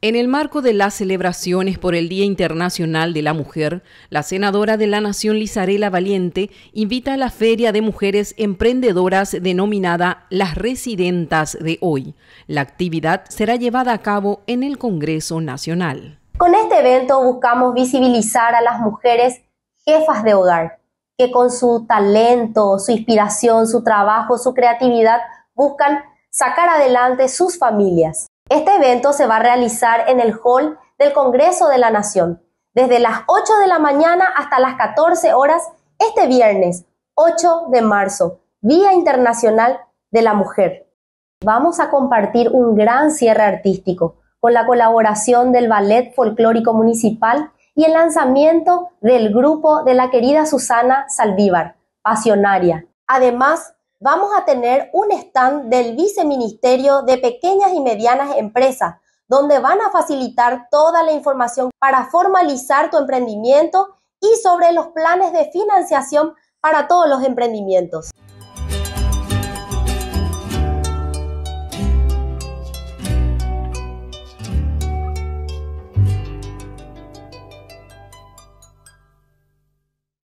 En el marco de las celebraciones por el Día Internacional de la Mujer, la senadora de la Nación Lizarela Valiente invita a la Feria de Mujeres Emprendedoras denominada Las Residentas de Hoy. La actividad será llevada a cabo en el Congreso Nacional. Con este evento buscamos visibilizar a las mujeres jefas de hogar, que con su talento, su inspiración, su trabajo, su creatividad buscan sacar adelante sus familias. Este evento se va a realizar en el hall del Congreso de la Nación, desde las 8 de la mañana hasta las 14 horas este viernes 8 de marzo, Día Internacional de la Mujer. Vamos a compartir un gran cierre artístico con la colaboración del Ballet Folclórico Municipal y el lanzamiento del grupo de la querida Susana Salvívar, Pasionaria. Además, vamos a tener un stand del Viceministerio de Pequeñas y Medianas Empresas, donde van a facilitar toda la información para formalizar tu emprendimiento y sobre los planes de financiación para todos los emprendimientos.